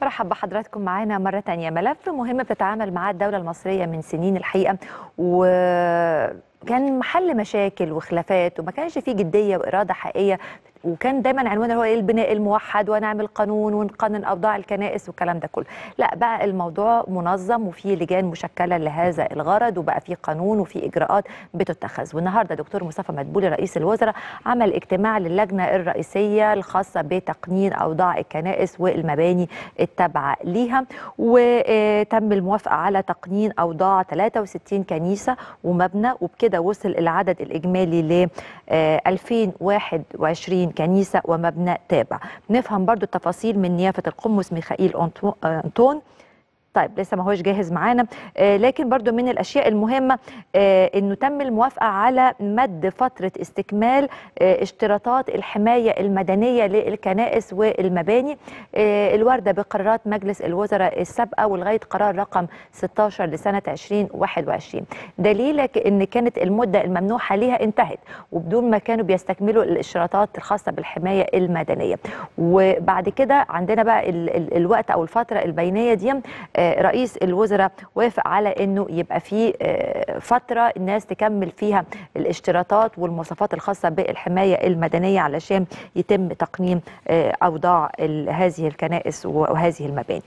برحب بحضراتكم معانا مرة تانية ملف مهم بتتعامل معاه الدولة المصرية من سنين الحقيقة و كان محل مشاكل وخلافات وما كانش فيه جديه واراده حقيقيه وكان دايما عنوانه هو إيه؟ البناء الموحد ونعمل قانون ونقنن اوضاع الكنائس والكلام ده كله لا بقى الموضوع منظم وفي لجان مشكله لهذا الغرض وبقى في قانون وفي اجراءات بتتخذ والنهارده دكتور مصطفى مدبولي رئيس الوزراء عمل اجتماع للجنه الرئيسيه الخاصه بتقنين اوضاع الكنائس والمباني التابعه ليها وتم الموافقه على تقنين اوضاع 63 كنيسه ومبنى وبكده وصل العدد الاجمالي ل 2021 آه، بين كنيسة ومبنى تابع نفهم برضو التفاصيل من نيافة القمص ميخائيل أنطون آه، طيب لسه ما هوش جاهز معانا آه، لكن برضو من الاشياء المهمه آه، انه تم الموافقه على مد فتره استكمال آه، اشتراطات الحمايه المدنيه للكنائس والمباني الوارده بقرارات مجلس الوزراء السابقه ولغايه قرار رقم 16 لسنه 2021 دليلك ان كانت المده الممنوحه ليها انتهت وبدون ما كانوا بيستكملوا الاشتراطات الخاصه بالحمايه المدنيه وبعد كده عندنا بقى الوقت او الفتره البينيه دي آه، رئيس الوزراء وافق على انه يبقى في آه، فتره الناس تكمل فيها الاشتراطات والمواصفات الخاصه بالحمايه المدنيه علشان يتم تقنين آه، اوضاع هذه الكنائس وهذه المباني